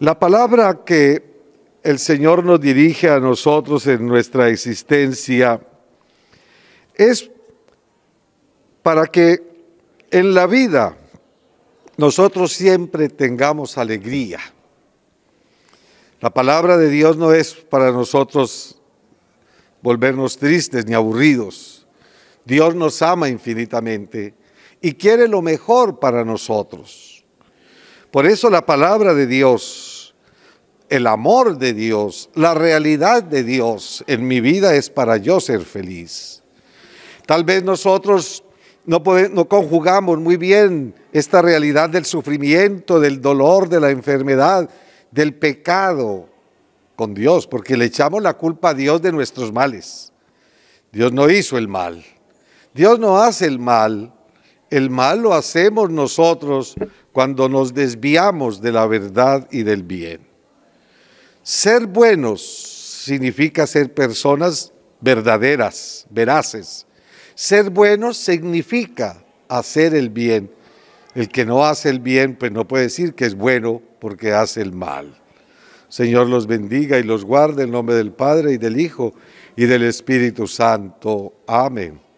La palabra que el Señor nos dirige a nosotros en nuestra existencia es para que en la vida nosotros siempre tengamos alegría. La palabra de Dios no es para nosotros volvernos tristes ni aburridos. Dios nos ama infinitamente y quiere lo mejor para nosotros. Por eso la palabra de Dios el amor de Dios, la realidad de Dios en mi vida es para yo ser feliz. Tal vez nosotros no, conjugamos muy bien esta realidad del sufrimiento, del dolor, de la enfermedad, del pecado con Dios, porque le echamos la culpa a Dios de nuestros males. Dios no hizo el mal. Dios no hace el mal. El mal lo hacemos nosotros cuando nos desviamos de la verdad y del bien. Ser buenos significa ser personas verdaderas, veraces. Ser buenos significa hacer el bien. El que no hace el bien, pues no puede decir que es bueno porque hace el mal. Señor los bendiga y los guarde en nombre del Padre y del Hijo y del Espíritu Santo. Amén.